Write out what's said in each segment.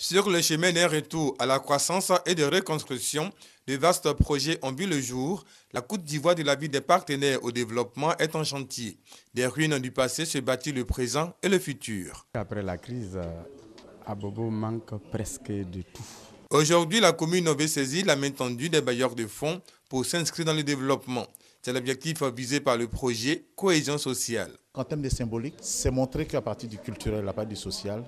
Sur le chemin d'un retour à la croissance et de reconstruction, de vastes projets ont vu le jour. La Côte d'Ivoire de la vie des partenaires au développement est en chantier. Des ruines du passé se bâtissent le présent et le futur. Après la crise, Abobo euh, manque presque de tout. Aujourd'hui, la commune avait saisi la main tendue des bailleurs de fonds pour s'inscrire dans le développement. C'est l'objectif visé par le projet Cohésion sociale. En termes de symbolique, c'est montrer qu'à partir du culturel, à partir du social,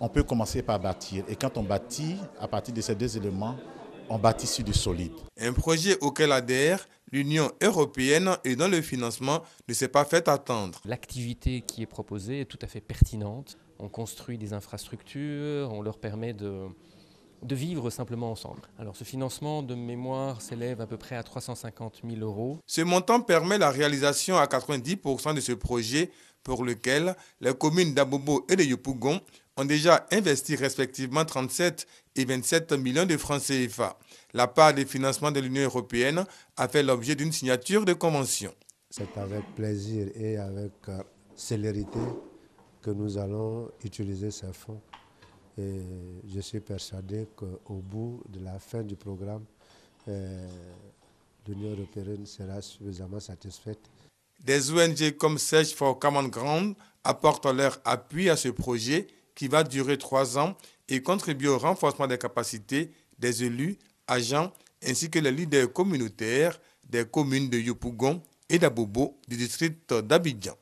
on peut commencer par bâtir. Et quand on bâtit, à partir de ces deux éléments, on bâtit sur du solide. Un projet auquel adhère l'Union européenne et dont le financement ne s'est pas fait attendre. L'activité qui est proposée est tout à fait pertinente. On construit des infrastructures, on leur permet de, de vivre simplement ensemble. Alors ce financement de mémoire s'élève à peu près à 350 000 euros. Ce montant permet la réalisation à 90% de ce projet pour lequel les communes d'Abobo et de Yopougon ont déjà investi respectivement 37 et 27 millions de francs CFA. La part des financements de l'Union européenne a fait l'objet d'une signature de convention. C'est avec plaisir et avec euh, célérité que nous allons utiliser ces fonds. Et je suis persuadé qu'au bout de la fin du programme, euh, l'Union européenne sera suffisamment satisfaite. Des ONG comme Search for Common Ground apportent leur appui à ce projet qui va durer trois ans et contribuer au renforcement des capacités des élus, agents ainsi que les leaders communautaires des communes de Yopougon et d'Abobo du district d'Abidjan.